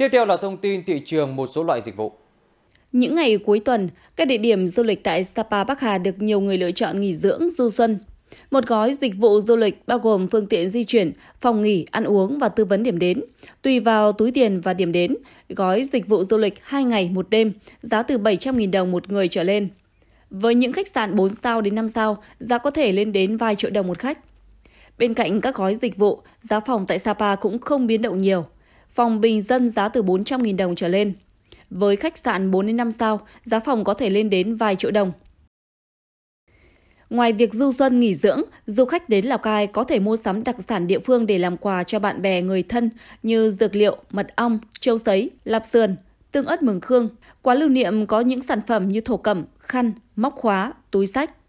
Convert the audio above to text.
Tiếp theo là thông tin thị trường một số loại dịch vụ. Những ngày cuối tuần, các địa điểm du lịch tại Sapa Bắc Hà được nhiều người lựa chọn nghỉ dưỡng du xuân. Một gói dịch vụ du lịch bao gồm phương tiện di chuyển, phòng nghỉ, ăn uống và tư vấn điểm đến. Tùy vào túi tiền và điểm đến, gói dịch vụ du lịch 2 ngày một đêm, giá từ 700.000 đồng một người trở lên. Với những khách sạn 4 sao đến 5 sao, giá có thể lên đến vài triệu đồng một khách. Bên cạnh các gói dịch vụ, giá phòng tại Sapa cũng không biến động nhiều – phòng bình dân giá từ 400.000 đồng trở lên. Với khách sạn 4 đến 5 sao, giá phòng có thể lên đến vài triệu đồng. Ngoài việc du xuân nghỉ dưỡng, du khách đến Lào Cai có thể mua sắm đặc sản địa phương để làm quà cho bạn bè người thân như dược liệu, mật ong, châu sấy, lạp sườn, tương ớt mường khương. Quà lưu niệm có những sản phẩm như thổ cẩm, khăn, móc khóa, túi sách.